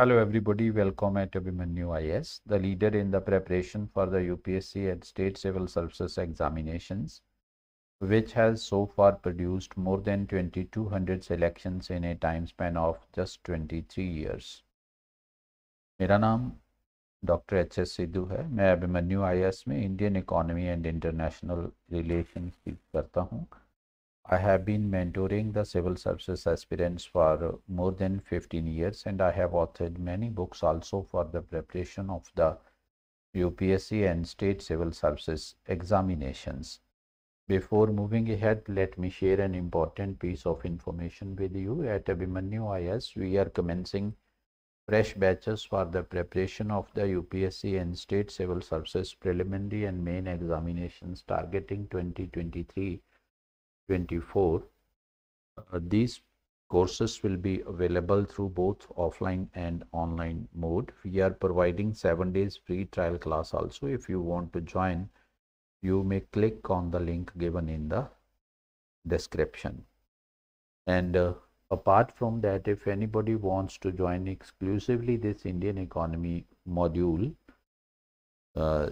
Hello everybody, welcome at Abhimanyu IS, the leader in the preparation for the UPSC and State Civil Services examinations, which has so far produced more than 2200 selections in a time span of just 23 years. Miranam Dr. H. S. H S Sidhu है मैं Abhimanyu I में Indian economy and international relation करता हूँ I have been mentoring the civil services aspirants for more than 15 years and I have authored many books also for the preparation of the UPSC and state civil services examinations. Before moving ahead, let me share an important piece of information with you. At Abhimanyu IS, we are commencing fresh batches for the preparation of the UPSC and state civil services preliminary and main examinations targeting 2023 24 uh, these courses will be available through both offline and online mode we are providing seven days free trial class also if you want to join you may click on the link given in the description and uh, apart from that if anybody wants to join exclusively this indian economy module uh,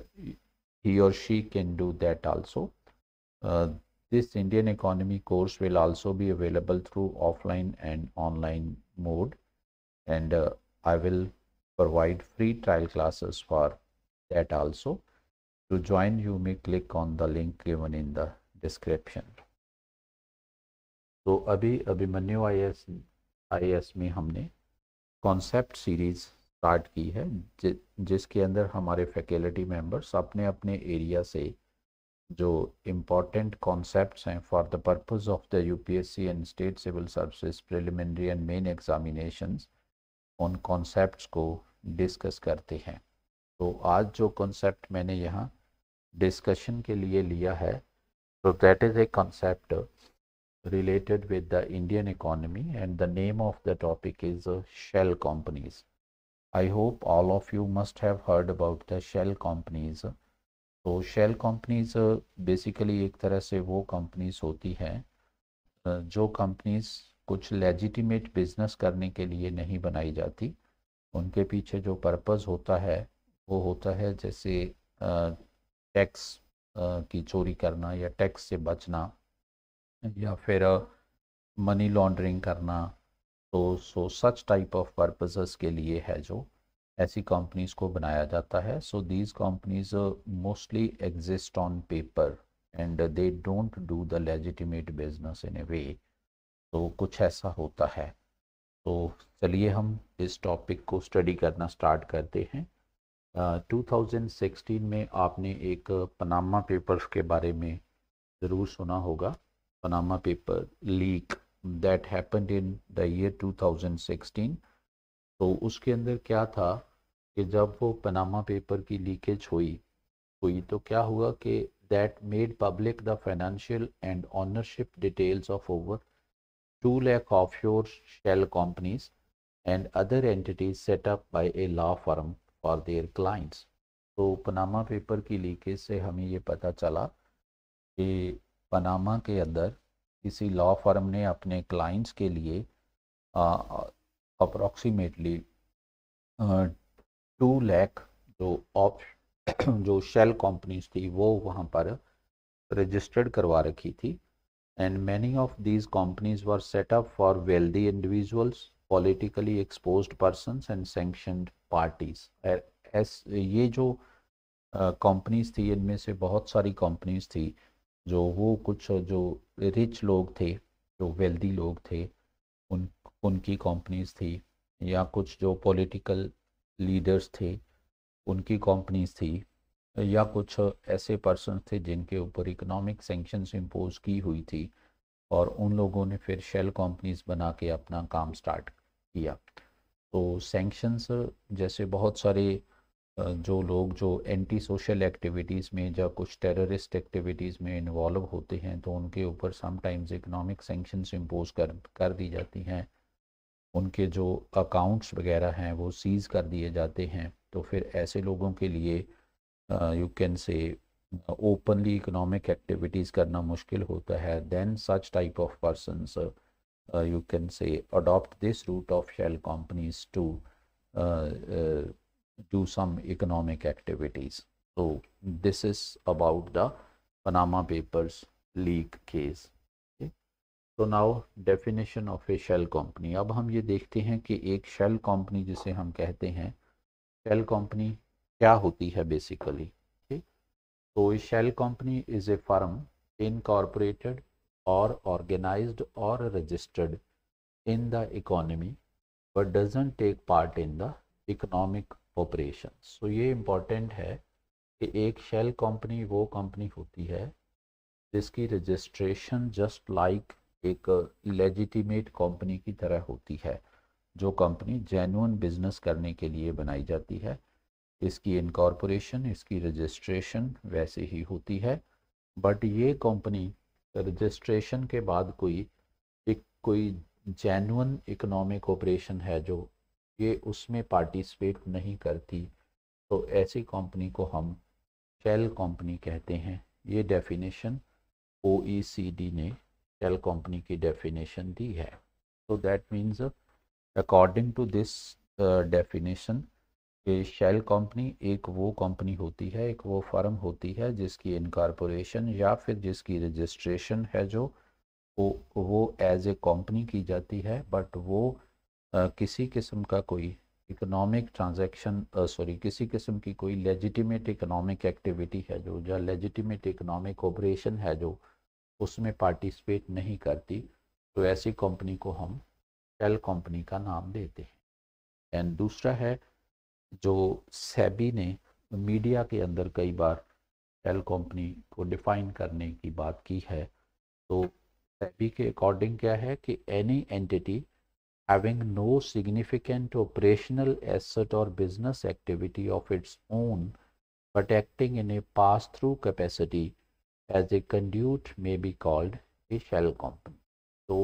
he or she can do that also uh, This Indian economy course will also be available through offline and online mode and uh, I will provide free trial classes for that also. To join you may click on the link given in the description. तो अभी Abhimanyu I S I S में हमने concept series start की है जि, जिसके अंदर हमारे फैकल्टी मेंबर्स अपने अपने एरिया से जो इम्पॉर्टेंट कॉन्सेप्ट्स हैं for the purpose of the U P S C and state civil service preliminary and main examination उन कॉन्सेप्ट्स को डिस्कस करते हैं तो आज जो कॉन्सेप्ट मैंने यहाँ डिस्कशन के लिए लिया है तो that is a concept related with the Indian economy and the name of the topic is shell companies I hope all of you must have heard about the shell companies तो shell companies basically एक तरह से वो companies होती हैं जो companies कुछ legitimate business करने के लिए नहीं बनाई जाती उनके पीछे जो पर्पस होता है वो होता है जैसे टैक्स की चोरी करना या टैक्स से बचना या फिर मनी लॉन्ड्रिंग करना तो so such type of purposes के लिए है जो ऐसी कंपनीज को बनाया जाता है so these companies mostly exist on paper and they don't do the legitimate business in a way तो कुछ ऐसा होता है तो चलिए हम इस टॉपिक को स्टडी करना स्टार्ट करते हैं uh, 2016 में आपने एक पनामा पेपर्स के बारे में ज़रूर सुना होगा Panama paper leak that happened in the year 2016 तो उसके अंदर क्या था कि जब वो पनामा पेपर की लीकेज हुई हुई तो क्या हुआ कि that made public the financial and ownership details of over two lakh of your shell companies and other entities set up by a law firm for their clients तो पनामा पेपर की leakage से हमें ये पता चला कि पनामा के अंदर किसी लॉ फर्म ने अपने क्लाइंट्स के लिए अप्रॉक्सीमेटली टू लैख जो ऑप जो शेल कंपनीज थी वो वहाँ पर रजिस्टर्ड करवा रखी थी and many of these companies were set up for wealthy individuals politically expose person and sanctioned parties as ये जो कंपनीज uh, थी इनमें से बहुत सारी कंपनीज थी जो वो कुछ जो रिच लोग थे जो वेल्दी लोग थे उन उनकी कंपनीज थी या कुछ जो पॉलिटिकल लीडर्स थे उनकी कंपनीज थी या कुछ ऐसे पर्सन थे जिनके ऊपर इकोनॉमिक सेंक्शंस इम्पोज की हुई थी और उन लोगों ने फिर शेल कंपनीज बना के अपना काम स्टार्ट किया तो सेंक्शंस जैसे बहुत सारे जो लोग जो एंटी सोशल एक्टिविटीज़ में या कुछ टेररिस्ट एक्टिविटीज़ में इन्वॉल्व होते हैं तो उनके ऊपर समटाइम्स इकोनॉमिक सेंक्शंस इम्पोज कर कर दी जाती हैं उनके जो अकाउंट्स वगैरह हैं वो सीज़ कर दिए जाते हैं तो फिर ऐसे लोगों के लिए you can say openly economic activities करना मुश्किल होता है then such type of persons you can say adopt this route of shell companies to do some economic activities तो this is about the Panama papers leak case तो now definition of a shell company अब हम ये देखते हैं कि एक shell company जिसे हम कहते हैं शेल कंपनी क्या होती है बेसिकली ठीक तो a shell company is a firm incorporated or organised or registered in the economy but doesn't take part in the economic operation so ये इम्पॉर्टेंट है कि एक शेल कंपनी वो कंपनी होती है जिसकी रजिस्ट्रेशन जस्ट लाइक like एक legitimate company की तरह होती है जो कंपनी जेनुअन बिजनेस करने के लिए बनाई जाती है इसकी इनकॉर्पोरेशन इसकी रजिस्ट्रेशन वैसे ही होती है बट ये कंपनी रजिस्ट्रेशन के बाद कोई एक कोई जेनुअन इकोनॉमिक ऑपरेशन है जो ये उसमें पार्टिसिपेट नहीं करती तो ऐसी कंपनी को हम शेल कंपनी कहते हैं ये डेफिनेशन ओ e ने टेल कंपनी की डेफिनेशन दी है तो that means according to this definition कि शेल कंपनी एक वो कंपनी होती है एक वो फर्म होती है जिसकी इनकारपोरेशन या फिर जिसकी रजिस्ट्रेशन है जो वो वो एज ए कंपनी की जाती है बट वो आ, uh, किसी किस्म का कोई इकोनॉमिक ट्रांजैक्शन सॉरी किसी किस्म की कोई लेजिटिमेट इकोनॉमिक एक्टिविटी है जो या लेजिटिमेट इकोनॉमिक ऑपरेशन है जो उसमें पार्टिसिपेट नहीं करती तो ऐसी कंपनी को हम सेल कंपनी का नाम देते हैं एंड दूसरा है जो सेबी ने मीडिया के अंदर कई बार सेल कंपनी को डिफाइन करने की बात की है तो सेबी के अकॉर्डिंग क्या है कि any entity having no significant operational asset or business activity of its own but acting in a pass through capacity as a conduit may be called a shell company तो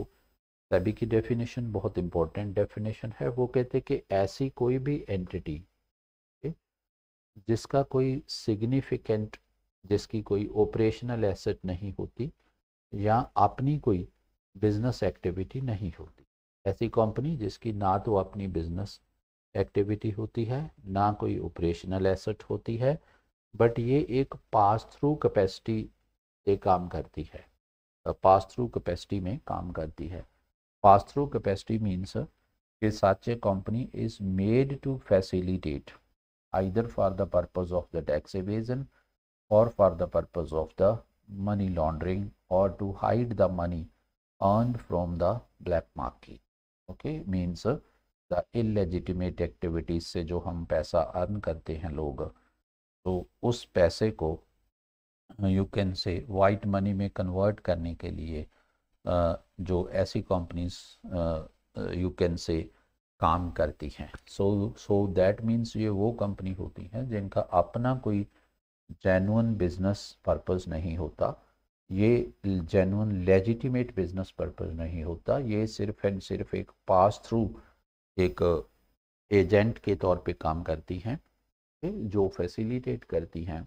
सभी की डेफिनेशन बहुत important definition है वो कहते हैं कि ऐसी कोई भी एंटिटी जिसका कोई सिग्निफिकेंट जिसकी कोई ऑपरेशनल एसेट नहीं होती या अपनी कोई बिजनेस एक्टिविटी नहीं होती ऐसी कंपनी जिसकी ना तो अपनी बिजनेस एक्टिविटी होती है ना कोई ऑपरेशनल एसेट होती है बट ये एक पास थ्रू कैपेसिटी ये काम करती है पास थ्रू कैपेसिटी में काम करती है पास थ्रू कैपेसिटी मीन्स के such a company is made to facilitate either for the purpose of the tax evasion or for the purpose of the money laundering or to hide the money earn from the black market okay means the illegitimate activities से जो हम पैसा earn करते हैं लोग तो उस पैसे को you can say white money में कन्वर्ट करने के लिए uh, जो ऐसी कंपनीज यू कैन से काम करती हैं सो सो दैट मीन्स ये वो कंपनी होती हैं जिनका अपना कोई जेनुअन बिजनेस पर्पस नहीं होता ये जेनुअन लेजिटिमेट बिजनेस पर्पस नहीं होता ये सिर्फ एंड सिर्फ एक पास थ्रू एक एजेंट के तौर पे काम करती हैं जो फैसिलिटेट करती हैं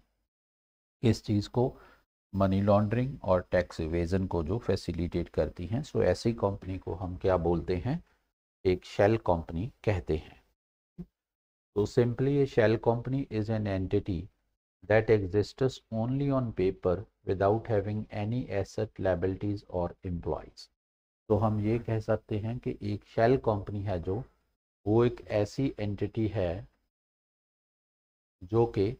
इस चीज़ को मनी लॉन्ड्रिंग और टैक्स इवेजन को जो फैसिलिटेट करती हैं सो ऐसी कंपनी को हम क्या बोलते हैं एक शेल कंपनी कहते हैं तो सिंपली ये shell company is an entity that exist only on paper without having any asset liabilities or employees तो हम ये कह सकते हैं कि एक शेल कंपनी है जो वो एक ऐसी एंटिटी है जो कि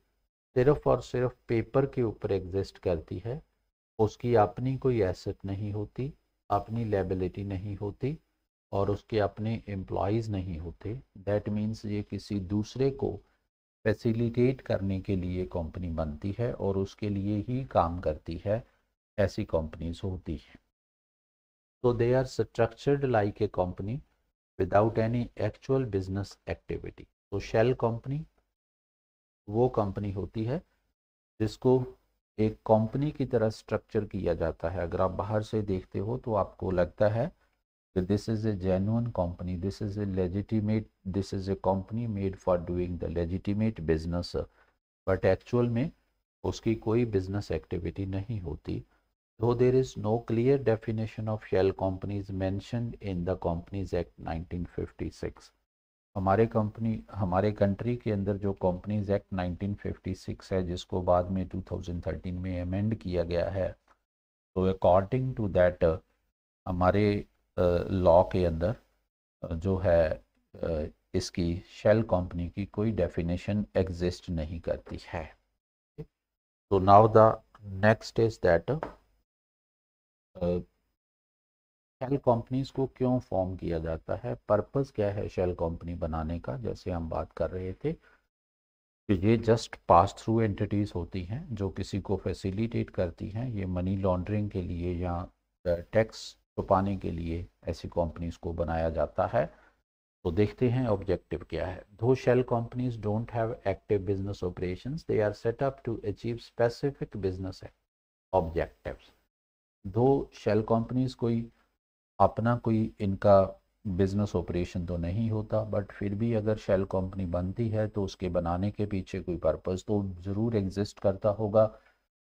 सिर्फ और सिर्फ पेपर के ऊपर एग्जिस्ट करती है उसकी अपनी कोई एसेट नहीं होती अपनी लेबिलिटी नहीं होती और उसके अपने एम्प्लॉज़ नहीं होते दैट मीन्स ये किसी दूसरे को फैसिलिटेट करने के लिए कंपनी बनती है और उसके लिए ही काम करती है ऐसी कंपनीज होती हैं तो they are structured like a company without any actual business activity तो शेल कंपनी वो कंपनी होती है जिसको एक कंपनी की तरह स्ट्रक्चर किया जाता है अगर आप बाहर से देखते हो तो आपको लगता है कि this is a genuine company this is a legitimate this is a company made for doing the legitimate business but actual में उसकी कोई बिजनेस एक्टिविटी नहीं होती though there is no clear definition of shell companies mention in the Companies act nineteen हमारे company हमारे country के अंदर जो कंपनीज एक्ट 1956 है जिसको बाद में 2013 में अमेंड किया गया है तो अकॉर्डिंग टू दैट हमारे लॉ के अंदर जो है इसकी शेल कंपनी की कोई डेफिनेशन एग्जिस्ट नहीं करती है तो now the next is that shell companies को क्यों फॉर्म किया जाता है पर्पस क्या है शेल कंपनी बनाने का जैसे हम बात कर रहे थे ये जस्ट पास थ्रू एंटिटीज होती हैं जो किसी को फैसिलिटेट करती हैं ये मनी लॉन्ड्रिंग के लिए या टैक्स छुपाने के लिए ऐसी कंपनीज को बनाया जाता है तो देखते हैं ऑब्जेक्टिव क्या है though shell companies don't have active business operations they are set up to achieve specific business objectives though shell companies कोई अपना कोई इनका बिज़नेस ऑपरेशन तो नहीं होता बट फिर भी अगर शेल कंपनी बनती है तो उसके बनाने के पीछे कोई पर्पस तो ज़रूर एग्जिस्ट करता होगा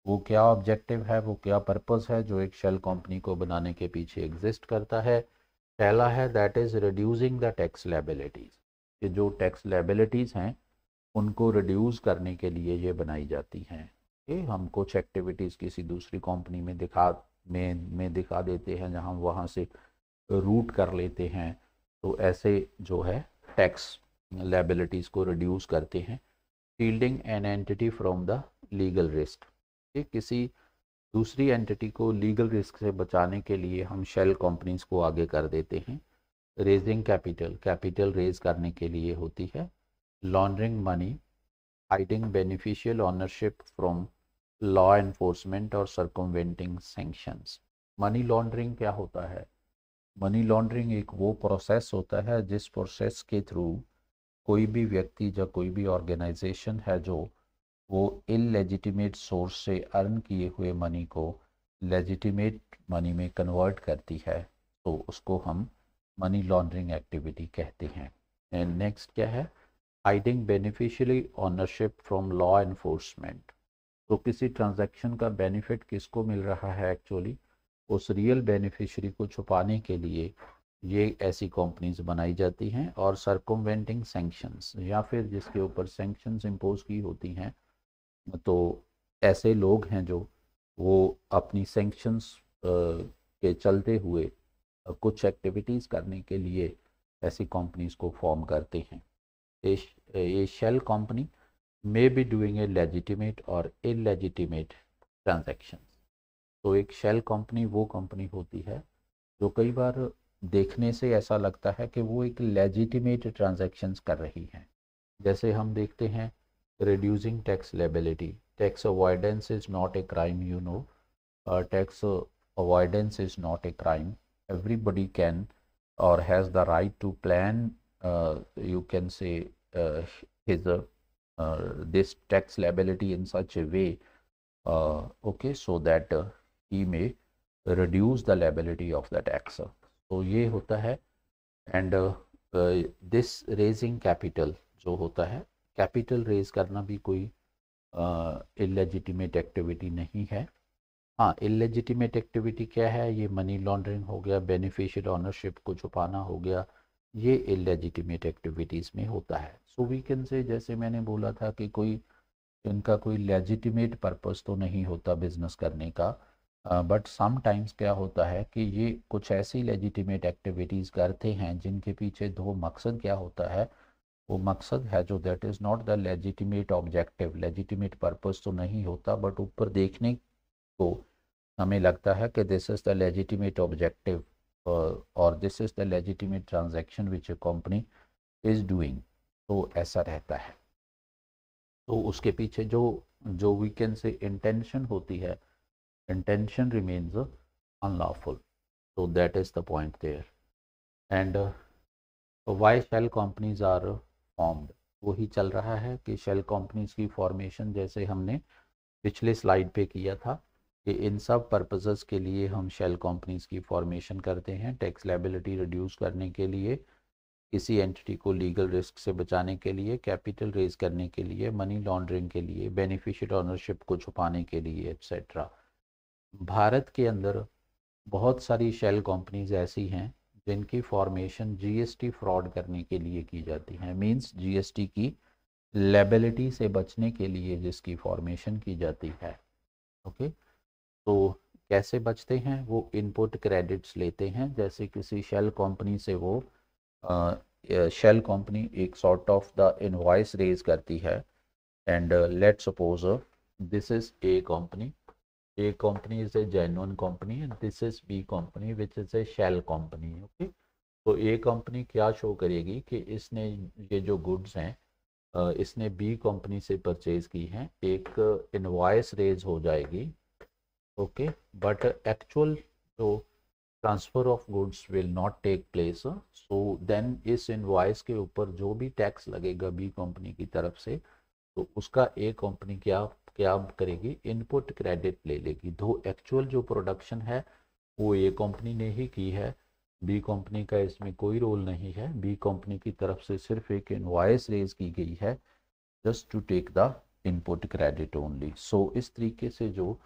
वो क्या ऑब्जेक्टिव है वो क्या पर्पस है जो एक शेल कंपनी को बनाने के पीछे एग्जिस्ट करता है पहला है that is reducing the tax liabilities कि जो टैक्स लेबिलिटीज़ हैं उनको रिड्यूस करने के लिए ये बनाई जाती हैं कि हम कुछ एक्टिविटीज़ किसी दूसरी कंपनी में दिखा में में दिखा देते हैं जहां वहां से रूट कर लेते हैं तो ऐसे जो है टैक्स लाइबिलिटीज़ को रिड्यूस करते हैं fielding an entity from the legal risk ये किसी दूसरी एंटिटी को लीगल रिस्क से बचाने के लिए हम शेल कंपनीज को आगे कर देते हैं रेजिंग कैपिटल कैपिटल रेज करने के लिए होती है laundering money hiding beneficial ownership from law enforcement और सरकमवेंटिंग सेंक्शंस मनी लॉन्ड्रिंग क्या होता है मनी लॉन्ड्रिंग एक वो प्रोसेस होता है जिस प्रोसेस के थ्रू कोई भी व्यक्ति या कोई भी ऑर्गेनाइजेशन है जो वो इलेजिटिमेट सोर्स से अर्न किए हुए मनी को लेजिटिमेट मनी में कन्वर्ट करती है तो उसको हम मनी लॉन्ड्रिंग एक्टिविटी कहते हैं एंड नेक्स्ट क्या है hiding beneficially ownership from law enforcement तो किसी ट्रांजैक्शन का बेनिफिट किसको मिल रहा है एक्चुअली उस रियल बेनिफिशरी को छुपाने के लिए ये ऐसी कंपनीज बनाई जाती हैं और सरकमवेंटिंग सेंक्शंस या फिर जिसके ऊपर सेंक्शंस इम्पोज की होती हैं तो ऐसे लोग हैं जो वो अपनी सेंक्शंस के चलते हुए कुछ एक्टिविटीज़ करने के लिए ऐसी कंपनीज को फॉर्म करते हैं ये shell company may be doing a legitimate or illegitimate transactions. तो एक shell company वो company होती है जो कई बार देखने से ऐसा लगता है कि वो एक legitimate transactions कर रही हैं जैसे हम देखते हैं reducing tax liability tax avoidance is not a crime you know uh, tax avoidance is not a crime everybody can or has the right to plan uh, you can say uh, his uh, this tax liability in such a way okay so that he may reduce the liability of the tax तो ये होता है and this raising capital जो होता है capital raise करना भी कोई इलेजिटिमेट uh, एक्टिविटी नहीं है हाँ इलेजिटिमेट एक्टिविटी क्या है ये मनी लॉन्ड्रिंग हो गया बेनिफिशियल ऑनरशिप को छुपाना हो गया ये इलेजिटिमेट एक्टिविटीज़ में होता है सो वी कैन से जैसे मैंने बोला था कि कोई इनका कोई लेजिटिमेट पर्पस तो नहीं होता बिजनेस करने का बट टाइम्स क्या होता है कि ये कुछ ऐसी लेजिटिमेट एक्टिविटीज़ करते हैं जिनके पीछे दो मकसद क्या होता है वो मकसद है जो that is not the legitimate objective legitimate purpose तो नहीं होता बट ऊपर देखने को हमें लगता है कि this is the legitimate objective or, or this is the legitimate transaction which a company is doing तो ऐसा रहता है तो उसके पीछे जो जो वी कैन से इंटेंशन होती है intention remains unlawful so that is the point there and uh, why shell companies are formed वही चल रहा है कि शेल कंपनीज की फॉर्मेशन जैसे हमने पिछले स्लाइड पे किया था कि इन सब पर्पसेस के लिए हम शेल कंपनीज की फॉर्मेशन करते हैं टैक्स लाइबिलिटी रिड्यूस करने के लिए किसी एंटिटी को लीगल रिस्क से बचाने के लिए कैपिटल रेज करने के लिए मनी लॉन्ड्रिंग के लिए बेनिफिशियल ऑनरशिप को छुपाने के लिए एक्सेट्रा भारत के अंदर बहुत सारी शेल कंपनीज ऐसी हैं जिनकी फॉर्मेशन जीएसटी फ्रॉड करने के लिए की जाती है मींस जीएसटी की लेबिलिटी से बचने के लिए जिसकी फॉर्मेशन की जाती है ओके okay? तो कैसे बचते हैं वो इनपुट क्रेडिट्स लेते हैं जैसे किसी शेल कंपनी से वो शेल कंपनी एक sort of the invoice raise करती है and let suppose this is A company A company is a genuine company and this is B company which is a shell company okay तो A company क्या show करेगी कि इसने ये जो goods हैं इसने बी कंपनी से परचेज की हैं एक इनवाइस रेज हो जाएगी ओके बट एक्चुअल जो transfer of goods will not take place so then इस इनवॉइस के ऊपर जो भी टैक्स लगेगा बी कंपनी की तरफ से तो उसका ए कंपनी क्या क्या करेगी इनपुट क्रेडिट ले लेगी दो एक्चुअल जो प्रोडक्शन है वो ए कंपनी ने ही की है बी कंपनी का इसमें कोई रोल नहीं है बी कंपनी की तरफ से सिर्फ एक इन्वाइस रेज की गई है just to take the input credit only so इस तरीके से जो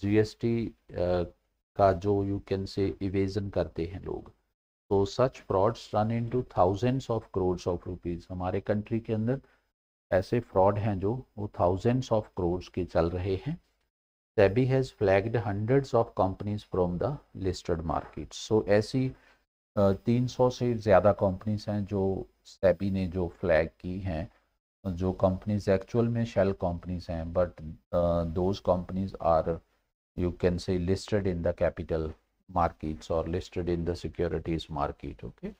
जीएसटी का जो यू कैन से इवेजन करते हैं लोग तो such frauds run into thousands of crores of rupees हमारे कंट्री के अंदर ऐसे फ्रॉड हैं जो वो थाउजेंड्स ऑफ करोड्स के चल रहे हैं SEBI has flagged hundreds of companies from the listed market so ऐसी तीन सौ से ज़्यादा कंपनीज हैं जो सेबी ने जो फ्लैग की हैं जो कंपनीज एक्चुअल में शेल कंपनीज हैं but those companies are you can say listed in the capital markets or listed in the securities market okay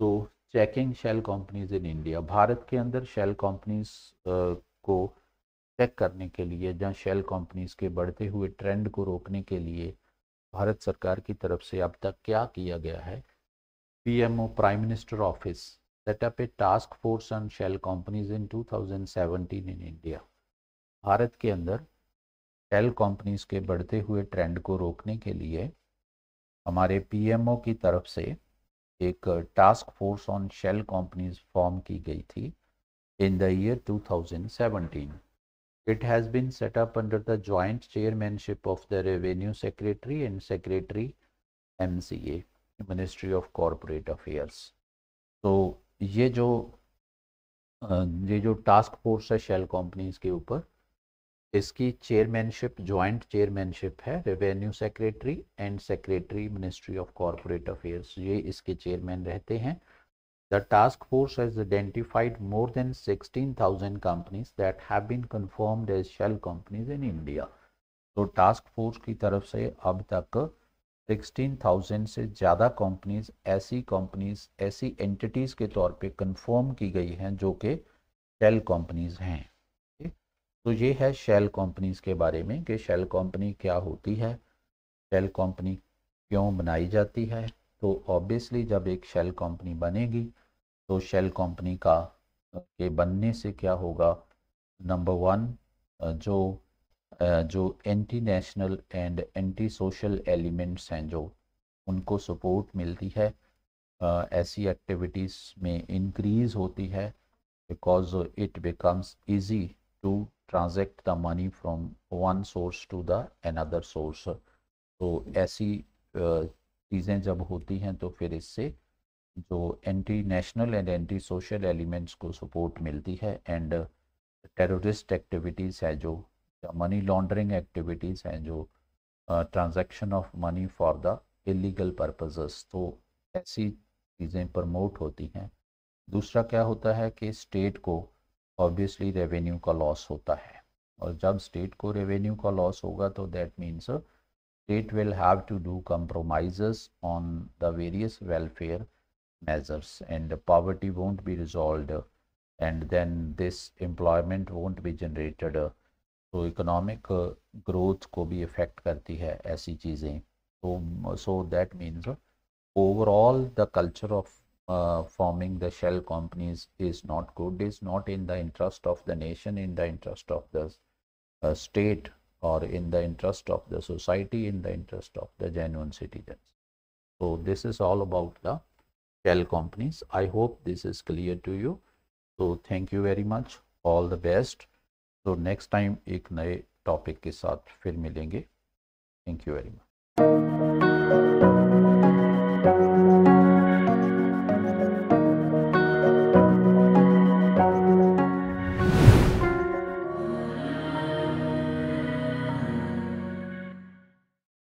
so checking shell companies in india bharat ke andar shell companies uh, ko check karne ke liye ya shell companies ke badhte hue trend ko rokne ke liye bharat sarkar ki taraf se ab tak kya kiya gaya hai pmo prime minister office set up a task force on shell companies in 2017 in India. bharat ke andar shell companies के बढ़ते हुए trend को रोकने के लिए हमारे PMO की तरफ से एक task force on shell companies form की गई थी in the year 2017 it has been set up under the joint chairmanship of the revenue secretary and secretary MCA ministry of corporate affairs तो ये जो ये जो टास्क फोर्स है शेल कंपनीज के ऊपर इसकी चेयरमैनशिप ज्वाइंट चेयरमैनशिप है revenue secretary and secretary ministry of corporate affairs ये इसके चेयरमैन रहते हैं the task force has identified more than 16,000 companies that have been confirmed as shell companies in India तो task force की तरफ से अब तक 16,000 से ज़्यादा कंपनीज ऐसी कंपनीज ऐसी एंटिटीज़ के तौर पे कंफर्म की गई हैं जो कि शेल कंपनीज हैं तो ये है शेल कंपनीज के बारे में कि शेल कंपनी क्या होती है शेल कंपनी क्यों बनाई जाती है तो ऑब्वियसली जब एक शेल कंपनी बनेगी तो शेल कंपनी का के बनने से क्या होगा नंबर वन जो जो anti national and anti social elements हैं जो उनको सपोर्ट मिलती है ऐसी एक्टिविटीज़ में इंक्रीज़ होती है because it becomes easy to transact the money from one source to the another source तो ऐसी चीज़ें जब होती हैं तो फिर इससे जो anti national and anti social elements को सपोर्ट मिलती है एंड टेररिस्ट एक्टिविटीज़ है जो मनी लॉन्ड्रिंग एक्टिविटीज़ हैं जो transaction of money for the illegal purposes तो ऐसी चीज़ें प्रमोट होती हैं दूसरा क्या होता है कि स्टेट को ऑब्वियसली रेवेन्यू का लॉस होता है और जब स्टेट को रेवेन्यू का लॉस होगा तो that means state will have to do compromise on the various welfare measures and poverty won't be resolve and then this employment won't be generated तो इकोनॉमिक ग्रोथ को भी इफेक्ट करती है ऐसी चीज़ें तो so that means overall the culture of uh, forming the shell companies is not good, is not in the interest of the nation, in the interest of the uh, state or in the interest of the society, in the interest of the genuine citizens. So this is all about the shell companies. I hope this is clear to you. So thank you very much. All the best. time, next time topic नए topic के साथ फिर मिलेंगे Thank you very much.